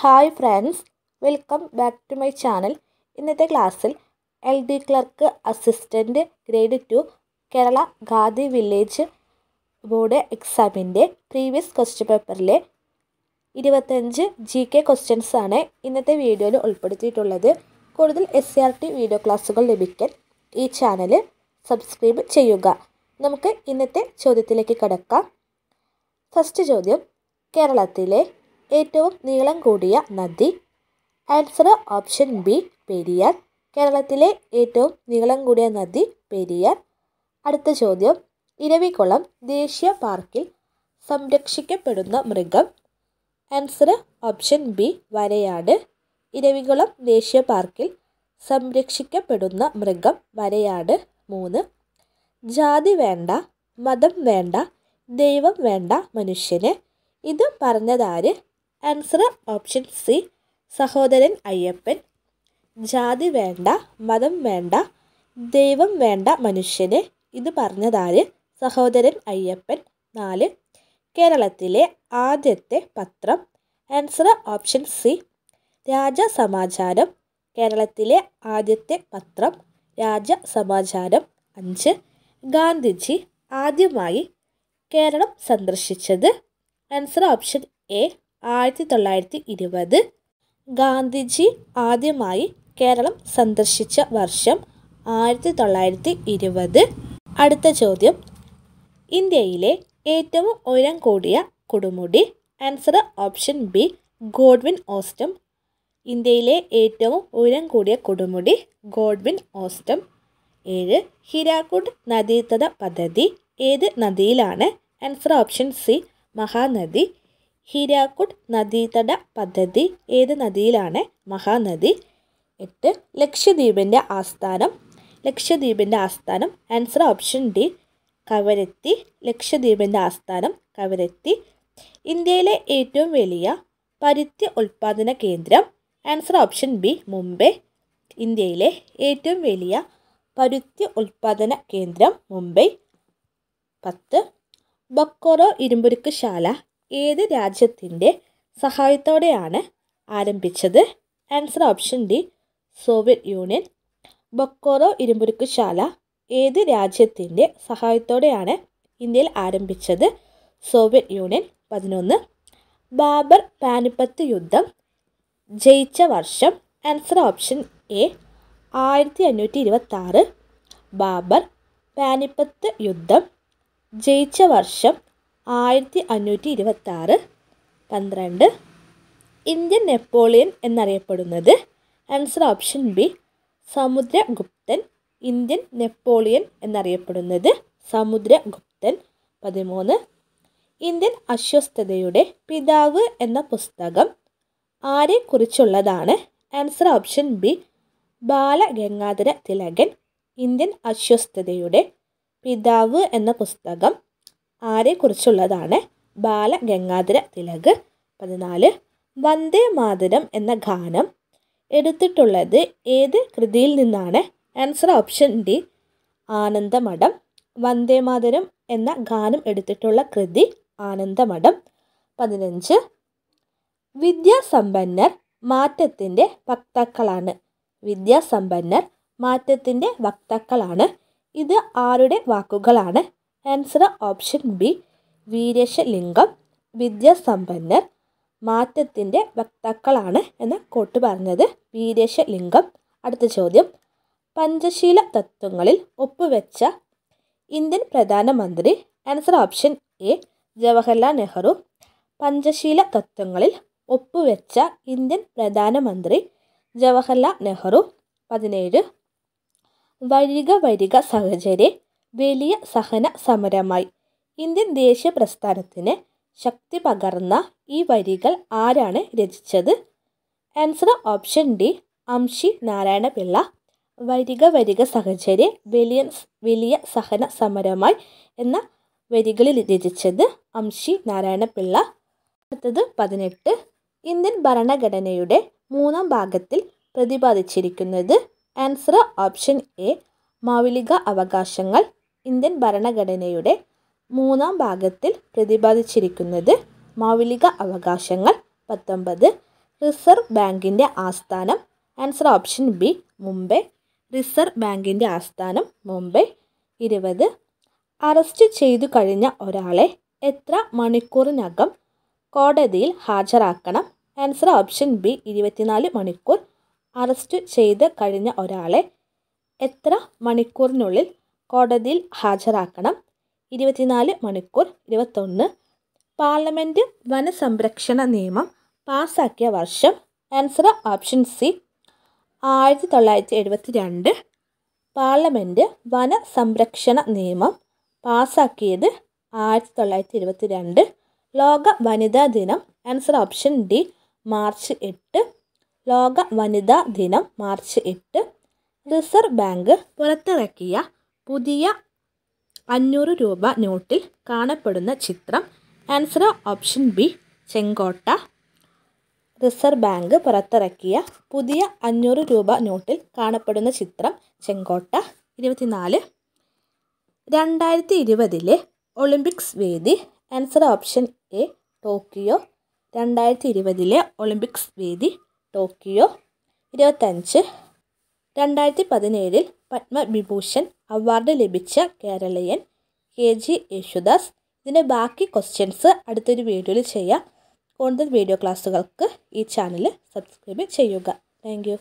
hi friends welcome back to my channel ഇന്നത്തെ ക്ലാസ്സിൽ L D clerk assistant grade two Kerala Khadi village board എക്സാമിൻ്റെ previous question പേപ്പറിലെ ഇരുപത്തഞ്ച് G K ആണ് ഇന്നത്തെ വീഡിയോയിൽ ഉൾപ്പെടുത്തിയിട്ടുള്ളത് കൂടുതൽ S C R T video ക്ലാസ്സുകൾ ലഭിക്കാൻ ഈ ചാനൽ സബ്സ്ക്രൈബ് ചെയ്യുക നമുക്ക് ഇന്നത്തെ ചോദ്യത്തിലേക്ക് കടക്കാം ഫസ്റ്റ് ചോദ്യം കേരളത്തിലെ ഏറ്റവും നീളം കൂടിയ നദി ആൻസർ ഓപ്ഷൻ ബി പെരിയാർ കേരളത്തിലെ ഏറ്റവും നീളം കൂടിയ നദി പെരിയാർ അടുത്ത ചോദ്യം ഇരവികുളം ദേശീയ പാർക്കിൽ സംരക്ഷിക്കപ്പെടുന്ന മൃഗം ആൻസർ ഓപ്ഷൻ ബി വരയാട് ഇരവികുളം ദേശീയ പാർക്കിൽ സംരക്ഷിക്കപ്പെടുന്ന മൃഗം വരയാട് മൂന്ന് ജാതി വേണ്ട മതം വേണ്ട ദൈവം വേണ്ട മനുഷ്യന് ഇത് പറഞ്ഞതാര് ആൻസർ ഓപ്ഷൻ സി സഹോദരൻ അയ്യപ്പൻ ജാതി വേണ്ട മതം വേണ്ട ദൈവം വേണ്ട മനുഷ്യന് ഇത് പറഞ്ഞതാര് സഹോദരൻ അയ്യപ്പൻ നാല് കേരളത്തിലെ ആദ്യത്തെ പത്രം ആൻസർ ഓപ്ഷൻ സി രാജസമാചാരം കേരളത്തിലെ ആദ്യത്തെ പത്രം രാജസമാചാരം അഞ്ച് ഗാന്ധിജി ആദ്യമായി കേരളം സന്ദർശിച്ചത് ആൻസർ ഓപ്ഷൻ എ ആയിരത്തി തൊള്ളായിരത്തി ഇരുപത് ഗാന്ധിജി ആദ്യമായി കേരളം സന്ദർശിച്ച വർഷം ആയിരത്തി തൊള്ളായിരത്തി ഇരുപത് അടുത്ത ചോദ്യം ഇന്ത്യയിലെ ഏറ്റവും ഉയരം കൂടിയ കൊടുമുടി answer option B Godwin Austen ഇന്ത്യയിലെ ഏറ്റവും ഉയരം കൂടിയ കൊടുമുടി ഗോഡ്വിൻ ഓസ്റ്റം ഏഴ് ഹിരാക്കുഡ് നദീതട പദ്ധതി ഏത് നദിയിലാണ് answer option C Mahanadi Hirakud നദീതട പദ്ധതി ഏത് നദിയിലാണ് മഹാനദി എട്ട് ലക്ഷദ്വീപിൻ്റെ ആസ്ഥാനം ലക്ഷദ്വീപിൻ്റെ ആസ്ഥാനം ആൻസർ ഓപ്ഷൻ ഡി കവരത്തി ലക്ഷദ്വീപിൻ്റെ ആസ്ഥാനം കവരത്തി ഇന്ത്യയിലെ ഏറ്റവും വലിയ പരുത്തി ഉൽപ്പാദന കേന്ദ്രം ആൻസർ ഓപ്ഷൻ ബി മുംബൈ ഇന്ത്യയിലെ ഏറ്റവും വലിയ പരുത്തി ഉൽപ്പാദന കേന്ദ്രം മുംബൈ പത്ത് ബക്കോറോ ഇരുമ്പുരുക്ക് ശാല ഏത് രാജ്യത്തിൻ്റെ സഹായത്തോടെയാണ് ആരംഭിച്ചത് answer option D Soviet Union Bokaro ഇരുമ്പുരുക്കുശാല ഏത് രാജ്യത്തിൻ്റെ സഹായത്തോടെയാണ് ഇന്ത്യയിൽ ആരംഭിച്ചത് സോവിയറ്റ് യൂണിയൻ പതിനൊന്ന് ബാബർ പാനിപ്പത്ത് യുദ്ധം ജയിച്ച വർഷം ആൻസർ ഓപ്ഷൻ എ ആയിരത്തി അഞ്ഞൂറ്റി ബാബർ പാനിപ്പത്ത് യുദ്ധം ജയിച്ച വർഷം ആയിരത്തി അഞ്ഞൂറ്റി ഇരുപത്തി ആറ് പന്ത്രണ്ട് ഇന്ത്യൻ നെപ്പോളിയൻ എന്നറിയപ്പെടുന്നത് answer option B Samudragupta Indian Napoleon എന്നറിയപ്പെടുന്നത് സമുദ്രഗുപ്തൻ പതിമൂന്ന് ഇന്ത്യൻ അസ്വസ്ഥതയുടെ പിതാവ് എന്ന പുസ്തകം ആരെക്കുറിച്ചുള്ളതാണ് answer option B Balagangadhara Tilak Indian അസ്വസ്ഥതയുടെ പിതാവ് എന്ന പുസ്തകം ആരെക്കുറിച്ചുള്ളതാണ് ബാലഗംഗാധര തിലക് പതിനാല് വന്ദേ മാതരം എന്ന ഗാനം എടുത്തിട്ടുള്ളത് ഏത് കൃതിയിൽ നിന്നാണ് answer option D Anandamath Vande Mataram എന്ന ഗാനം എടുത്തിട്ടുള്ള കൃതി ആനന്ദമഠം പതിനഞ്ച് വിദ്യാസമ്പന്നർ മാറ്റത്തിൻ്റെ വക്താക്കളാണ് വിദ്യാസമ്പന്നർ മാറ്റത്തിൻ്റെ വക്താക്കളാണ് ഇത് ആരുടെ വാക്കുകളാണ് ആൻസർ ഓപ്ഷൻ ബി വീരേശലിംഗം വിദ്യാസമ്പന്നർ മാറ്റത്തിൻ്റെ വക്താക്കളാണ് എന്ന് കോട്ട് പറഞ്ഞത് വീരേശലിംഗം അടുത്ത ചോദ്യം പഞ്ചശീല തത്വങ്ങളിൽ ഒപ്പുവെച്ച ഇന്ത്യൻ പ്രധാനമന്ത്രി answer option A Jawaharlal Nehru Panchsheela തത്വങ്ങളിൽ ഒപ്പുവെച്ച ഇന്ത്യൻ പ്രധാനമന്ത്രി ജവഹർലാൽ നെഹ്റു പതിനേഴ് വരിക വരിക സഹചര്യ വലിയ സഹന സമരമായി ഇന്ത്യൻ ദേശീയ പ്രസ്ഥാനത്തിന് ശക്തി പകർന്ന ഈ വരികൾ ആരാണ് രചിച്ചത് answer option D Amshi Narayana Pillai വരിക വരിക സഹചര്യ വലിയ വലിയ സഹന സമരമായി എന്ന വരികളിൽ രചിച്ചത് അംഷി നാരായണ പിള്ള അടുത്തത് പതിനെട്ട് ഇന്ത്യൻ ഭരണഘടനയുടെ മൂന്നാം ഭാഗത്തിൽ പ്രതിപാദിച്ചിരിക്കുന്നത് ആൻസർ ഓപ്ഷൻ എ മൗലിക അവകാശങ്ങൾ ഇന്ത്യൻ ഭരണഘടനയുടെ മൂന്നാം ഭാഗത്തിൽ പ്രതിപാദിച്ചിരിക്കുന്നത് മൗലിക അവകാശങ്ങൾ പത്തൊമ്പത് റിസർവ് ബാങ്കിൻ്റെ ആസ്ഥാനം answer option B Mumbai reserve ബാങ്കിൻ്റെ ആസ്ഥാനം മുംബൈ ഇരുപത് അറസ്റ്റ് ചെയ്തു കഴിഞ്ഞ ഒരാളെ എത്ര മണിക്കൂറിനകം കോടതിയിൽ ഹാജരാക്കണം ആൻസർ ഓപ്ഷൻ ബി ഇരുപത്തിനാല് മണിക്കൂർ അറസ്റ്റ് ചെയ്ത് കഴിഞ്ഞ ഒരാളെ എത്ര മണിക്കൂറിനുള്ളിൽ കോടതിയിൽ ഹാജരാക്കണം ഇരുപത്തിനാല് മണിക്കൂർ ഇരുപത്തൊന്ന് പാർലമെൻറ്റ് വനസംരക്ഷണ നിയമം പാസ്സാക്കിയ വർഷം ആൻസർ ഓപ്ഷൻ സി ആയിരത്തി തൊള്ളായിരത്തി എഴുപത്തി രണ്ട് പാർലമെൻറ്റ് വനസംരക്ഷണ നിയമം പാസ്സാക്കിയത് ആയിരത്തി തൊള്ളായിരത്തി എഴുപത്തി രണ്ട് ലോക വനിതാ ദിനം ആൻസർ ഓപ്ഷൻ ഡി മാർച്ച് എട്ട് ലോക വനിതാ ദിനം മാർച്ച് എട്ട് റിസർവ് ബാങ്ക് പുറത്തിറക്കിയ പുതിയ അഞ്ഞൂറ് രൂപ നോട്ടിൽ കാണപ്പെടുന്ന ചിത്രം ആൻസർ ഓപ്ഷൻ ബി ചെങ്കോട്ട റിസർവ് ബാങ്ക് പുറത്തിറക്കിയ പുതിയ അഞ്ഞൂറ് രൂപ നോട്ടിൽ കാണപ്പെടുന്ന ചിത്രം ചെങ്കോട്ട ഇരുപത്തിനാല് രണ്ടായിരത്തി ഇരുപതിലെ ഒളിമ്പിക്സ് വേദി ആൻസർ ഓപ്ഷൻ എ ടോക്കിയോ രണ്ടായിരത്തി ഇരുപതിലെ ഒളിമ്പിക്സ് വേദി ടോക്കിയോ ഇരുപത്തഞ്ച് രണ്ടായിരത്തി പതിനേഴിൽ പത്മവിഭൂഷൺ അവാർഡ് ലഭിച്ച കേരളീയൻ കെ ജി യേശുദാസ് ഇതിൻ്റെ ബാക്കി ക്വസ്റ്റ്യൻസ് അടുത്തൊരു വീഡിയോയിൽ ചെയ്യാം കൂടുതൽ വീഡിയോ ക്ലാസ്സുകൾക്ക് ഈ ചാനൽ സബ്സ്ക്രൈബ് ചെയ്യുക താങ്ക്